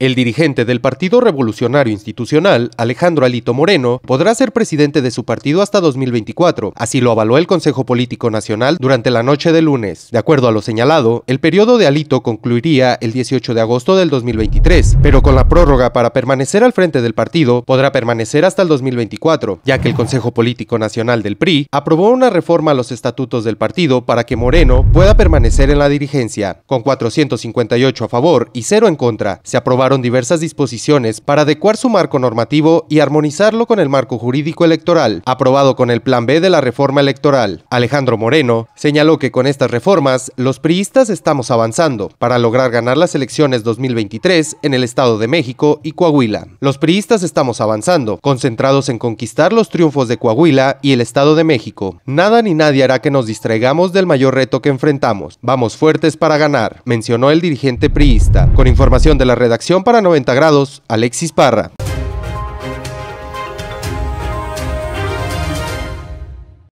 El dirigente del Partido Revolucionario Institucional, Alejandro Alito Moreno, podrá ser presidente de su partido hasta 2024, así lo avaló el Consejo Político Nacional durante la noche de lunes. De acuerdo a lo señalado, el periodo de Alito concluiría el 18 de agosto del 2023, pero con la prórroga para permanecer al frente del partido, podrá permanecer hasta el 2024, ya que el Consejo Político Nacional del PRI aprobó una reforma a los estatutos del partido para que Moreno pueda permanecer en la dirigencia. Con 458 a favor y 0 en contra, se aprobaron diversas disposiciones para adecuar su marco normativo y armonizarlo con el marco jurídico electoral, aprobado con el Plan B de la reforma electoral. Alejandro Moreno señaló que con estas reformas, los priistas estamos avanzando para lograr ganar las elecciones 2023 en el Estado de México y Coahuila. Los priistas estamos avanzando, concentrados en conquistar los triunfos de Coahuila y el Estado de México. Nada ni nadie hará que nos distraigamos del mayor reto que enfrentamos. Vamos fuertes para ganar, mencionó el dirigente priista. Con información de la redacción, para 90 grados, Alexis Parra.